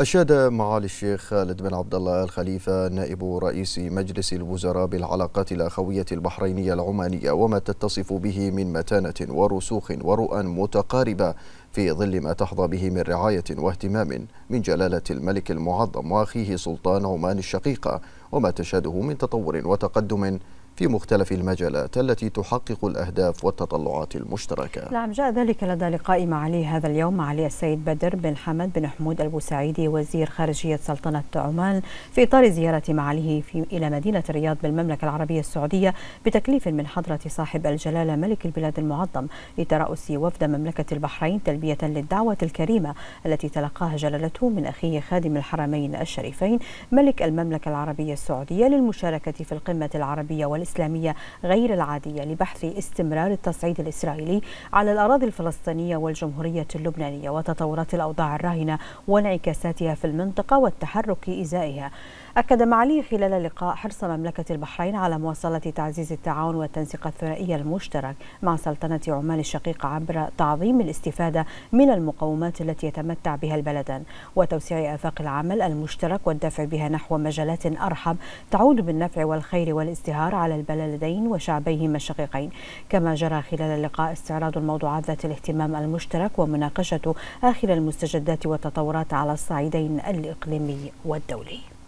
أشاد معالي الشيخ خالد بن عبد الله الخليفة نائب رئيس مجلس الوزراء بالعلاقات الأخوية البحرينية العمانية وما تتصف به من متانة ورسوخ ورؤى متقاربة في ظل ما تحظى به من رعاية واهتمام من جلالة الملك المعظم وأخيه سلطان عمان الشقيقة وما تشهده من تطور وتقدم في مختلف المجالات التي تحقق الأهداف والتطلعات المشتركة نعم جاء ذلك لدى لقاء معالي هذا اليوم معالي السيد بدر بن حمد بن حمود البوسعيدي وزير خارجية سلطنة عمان في إطار زيارة معاليه في إلى مدينة الرياض بالمملكة العربية السعودية بتكليف من حضرة صاحب الجلالة ملك البلاد المعظم لترأس وفد مملكة البحرين تلبية للدعوة الكريمة التي تلقاها جلالته من أخيه خادم الحرمين الشريفين ملك المملكة العربية السعودية للمشاركة في القمة العربية والإسلامية الإسلامية غير العادية لبحث استمرار التصعيد الإسرائيلي على الأراضي الفلسطينية والجمهورية اللبنانية وتطورات الأوضاع الراهنة وانعكاساتها في المنطقة والتحرك إزائها أكد معالي خلال لقاء حرص مملكة البحرين على مواصلة تعزيز التعاون والتنسيق الثنائي المشترك مع سلطنة عمان الشقيقة عبر تعظيم الاستفادة من المقومات التي يتمتع بها البلدان وتوسيع آفاق العمل المشترك والدفع بها نحو مجالات أرحب تعود بالنفع والخير والازدهار على البلدين وشعبيهما الشقيقين كما جرى خلال اللقاء استعراض الموضوعات ذات الاهتمام المشترك ومناقشة آخر المستجدات والتطورات على الصعيدين الإقليمي والدولي